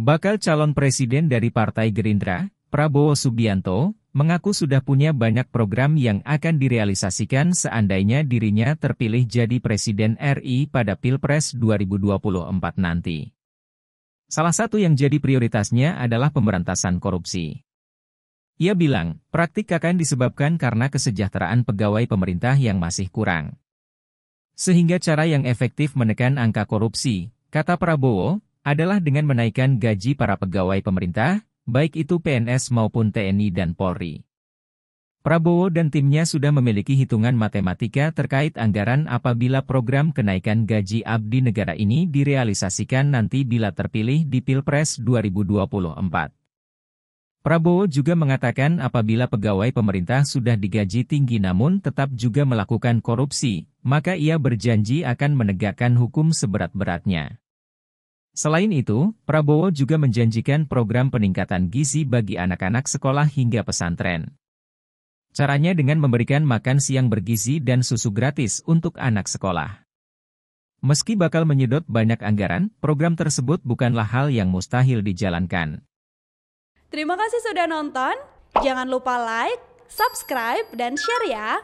Bakal calon presiden dari Partai Gerindra, Prabowo Subianto, mengaku sudah punya banyak program yang akan direalisasikan seandainya dirinya terpilih jadi Presiden RI pada Pilpres 2024 nanti. Salah satu yang jadi prioritasnya adalah pemberantasan korupsi. Ia bilang, praktik akan disebabkan karena kesejahteraan pegawai pemerintah yang masih kurang. Sehingga cara yang efektif menekan angka korupsi, kata Prabowo, adalah dengan menaikkan gaji para pegawai pemerintah, baik itu PNS maupun TNI dan Polri. Prabowo dan timnya sudah memiliki hitungan matematika terkait anggaran apabila program kenaikan gaji abdi negara ini direalisasikan nanti bila terpilih di Pilpres 2024. Prabowo juga mengatakan apabila pegawai pemerintah sudah digaji tinggi namun tetap juga melakukan korupsi, maka ia berjanji akan menegakkan hukum seberat-beratnya. Selain itu, Prabowo juga menjanjikan program peningkatan gizi bagi anak-anak sekolah hingga pesantren. Caranya dengan memberikan makan siang bergizi dan susu gratis untuk anak sekolah. Meski bakal menyedot banyak anggaran, program tersebut bukanlah hal yang mustahil dijalankan. Terima kasih sudah nonton. Jangan lupa like, subscribe, dan share ya.